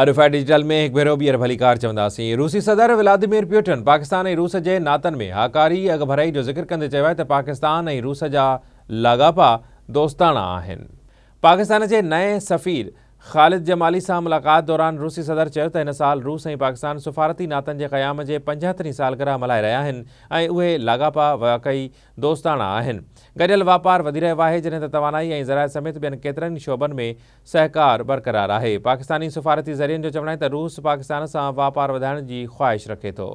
आर्फाय digital में एक भेरो बीहर भली कार चवंदासीं रूसी सदर व्लादिमिर प्यूटन पाकिस्तान ऐं रूस के नातन में हाकारी अॻु भराई जो ज़िक्र कंदे चयो आहे पाकिस्तान ऐं रूस जहा लागापा दोस्ताना पाकिस्तान के नए सफ़ीर خالد جمالی سان ملاقات دوران روسی صدر چیو تو سال روس ای پاکستان سفارتی ناتن کے قیام کے پنجہتری سالگرہ ملائے رہا ہن اوے لاگاپا واقعی دوستانہ گڈیل واپار ودی رہا ہے جن توانائی ذرائع سمیت بین کتر شوبن میں سہکار برقرار ہے پاکستانی سفارتی ذریعے جو چونا ہے روس پاکستان سے واپار ودائن کی خواہش رکھے تو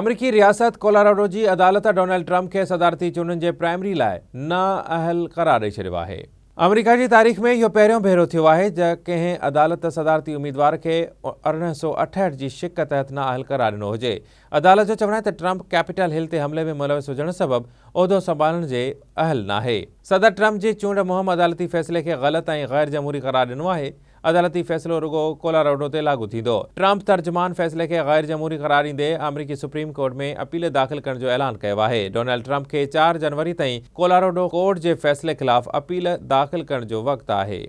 امریکی ریاست کولاراڈو کی جی عدالت ڈونلڈ ٹرمپ کے صدارتی چونن کے پرائمری لائے نا اہل قرار ڈے چڑو ہے अमेरिका की तारीख में यो पर्यों भेरो है जैं अदालत सदारती उम्मीदवार के अरह सौ अठहठ की शिक तहत ना अहल करार दिनों हो अदालत चवण है ट्रंप कैपिटल हिल से हमले में मुलवस होजन सबब उहदो संभालने के अहल ना है सदर ट्रंप की चूंड मुहम अदालती फैसले के गलत ए गैर जमूरी करार दिनों है अदालती फ़ैसलो रुगो कोलाराडो ते लागू थी ट्रंप तर्जमान फ़ैसले के गैर जमहूरी क़रार ॾींदे अमरीकी सुप्रीम कोर्ट में अपील दाख़िल करण जो ऐलान किया है डोनाल्ड ट्रंप के चार जनवरी तई कोलारोडो कोर्ट के फ़ैसले ख़िलाफ़ अपील दाख़िल कर जो है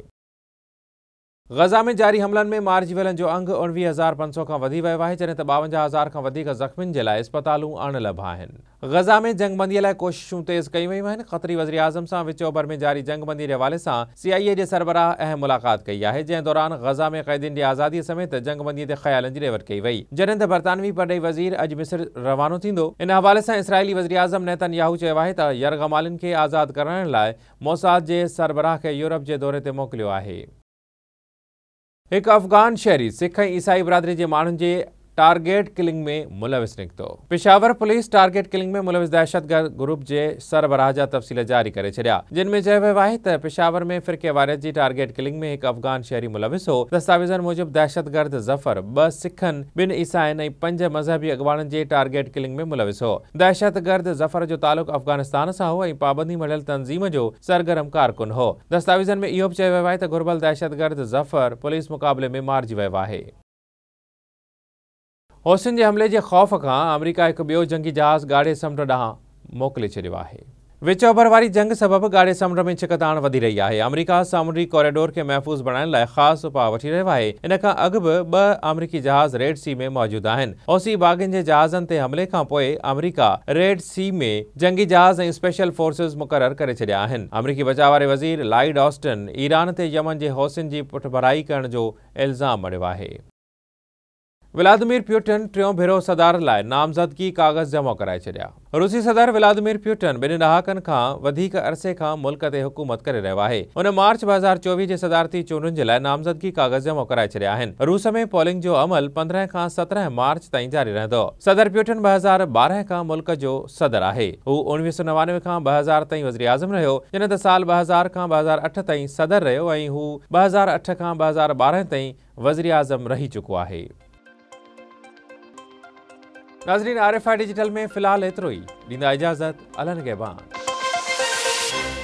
गज़ा में जारी हमलनि में मार्जी वियल जो अंग उणिवीह हज़ार पंज सौ खां वधी वियो आहे जॾहिं त ॿावंजाहु हज़ार खां वधीक ज़ख़्मियुनि जे लाइ इस्पतालूं आणलभा आहिनि ग़ज़ा में जंगमंदीअ लाइ कोशिशूं तेज़ कयूं वियूं आहिनि ख़तरी वज़ी अज़म सां विचो भर में जारी जंगबंदी जे हवाले सां सी आई ए जे सरबराह अहम मुलाक़ात कई आहे जंहिं दौरान गज़ा में क़ैदियुनि जी आज़ादीअ समेत जंगमंदीअ ते ख़्यालनि जी रेवत कई वई जॾहिं त बर्तानवी पर वज़ीर अजु मिस्र रवानो थींदो इन हवाले सां इसराइली वज़ी अज़म नैतन याहू चयो आहे त यरगमालियुनि खे आज़ादु कराइण लाइ मौसाद जे सरबराह खे यूरोप जे दौरे ते मोकिलियो आहे एक अफ़गान शहरी सिख ईसाई बिरादरी के माण्हुनि के टारगेट किलिंग में मुलविस निकतो पिशावर पुलिस टारगेट किलिंग में मुलविस दहशतगर्द ग्रुप जे सरबराह जा तफसील जारी करे छड़िया जिनमें जय वाहिद पिशावर में फिरके वारत जी टारगेट किलिंग में एक अफगान शहरी मुलविस हो दस्तावेजन मुजिब दहशतगर्द जफर ब सिखन बिन ईसाइन पंज मज़हबी अॻवाननि जे टारगेट किलिंग में मुलविस हो दहशतगर्द जफर जो तालुक़ अफ़गानिस्तान से हो पाबंदी मढ़ियल तंज़ीम जो सरगर्म कारकुन हो दस्तावेज़नि में इहो भी चयो वियो घुर्बल दहशतगर्द जफर पुलिस मुक़ाबले में मारिजी वियो आहे हौसिन जे हमले जे ख़ौफ़ खां अमरीका हिकु ॿियो जंगी जहाज़ु ॻाढ़े समुंडु ॾांहुं मोकिले छॾियो आहे विचोभर वारी जंग सबबि ॻाढ़े समुंड में छिकताण वधी रही आहे अमरीका सामुंडी कॉरिडोर खे महफ़ूज़ बणाइण लाइ ख़ासि उपाउ वठी रहियो आहे इन खां अॻु बि ॿ अमरीकी जहाज़ रेड सी में मौजूदु आहिनि ओसी बागनि जे जहाज़नि ते हमले खां पोइ अमरीका रेड सी में जंगी जहाज़ ऐं स्पेशल फोर्सिस मुक़ररु करे छॾिया आहिनि अमरीकी बचाव वारे वज़ीर लाइड ऑस्टन ईरान ते यमन जे हौसियुनि जी पुठभराई करण जो इल्ज़ाम भरियो आहे व्लादिमिर प्युटिन टों भेरो सदार लाइ नामजदगी कागज जमा कराए छा रूसी सदर व्लादिमिर प्युटिन बिन दहाकन का अरसे का मुल्क से हुकूमत कर रो है उन मार्च ब हजार चौवी के सदारती चूडन के लिए नामजदगी कागज जमा कराए छा रूस में पोलिंग जो अमल पंद्रह का सत्रह मार्च तई जारी रह सदर प्युटिन बजार बारह का मुल्क जो सदर है वह उवी सौ नवानवे का बजार हजार तई आजम रो जिन त साल ब का ब हजार अठ तई सदर रो बजार अठ का बजार बारह तई आजम रही चुको है नाज़रीन आर एफ आई डिजिटल में फ़िलहालु एतिरो ई ॾींदा इजाज़त अलॻि खे